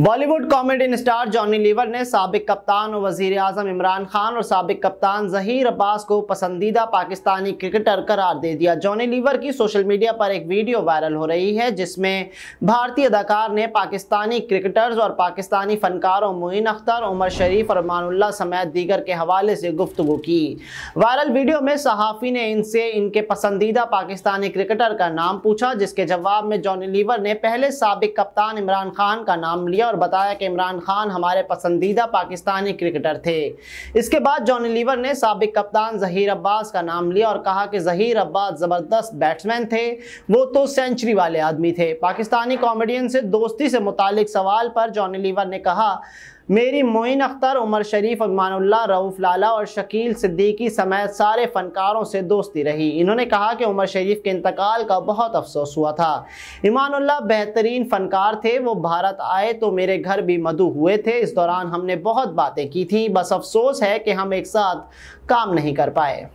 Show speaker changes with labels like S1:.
S1: Bollywood comedian star Johnny Lever ने सबक कप्तान और वजीर अजम इमरान खान और सबक कप्तान जहीर अब्बास को पसंदीदा पाकिस्तानी क्रिकेटर करार दे दिया जॉनी लीवर की सोशल मीडिया पर एक वीडियो वायरल हो रही है जिसमें भारतीय अदाकार ने पाकिस्तानी क्रिकेटर्स और पाकिस्तानी फनकारों मुइन अख्तर उमर शरीफ और मानुल्ला समेत दीगर के हवाले से गुफ्तु की वायरल वीडियो में सहाफ़ी ने इनसे इनके पसंदीदा पाकिस्तानी क्रिकेटर का नाम पूछा जिसके जवाब में जॉनी लीवर ने पहले सबक कप्तान इमरान खान का नाम लिया किया और बताया कि इमरान खान हमारे पसंदीदा पाकिस्तानी क्रिकेटर थे इसके बाद जॉनी लीवर ने सबक कप्तान जहीर अब्बास का नाम लिया और कहा कि जहीर अब्बास ज़बरदस्त बैट्समैन थे वो तो सेंचुरी वाले आदमी थे पाकिस्तानी कॉमेडियन से दोस्ती से मुतल सवाल पर जॉनी लीवर ने कहा मेरी मोइन अख्तर उमर शरीफ अगमानुल्ला रऊफ़ लाला और शकील सिद्दीकी समेत सारे फ़नकारों से दोस्ती रही इन्होंने कहा कि उमर शरीफ के इंतकाल का बहुत अफसोस हुआ था इमानल्ला बेहतरीन फ़नकार थे वो भारत आए तो मेरे घर भी मधु हुए थे इस दौरान हमने बहुत बातें की थी बस अफसोस है कि हम एक साथ काम नहीं कर पाए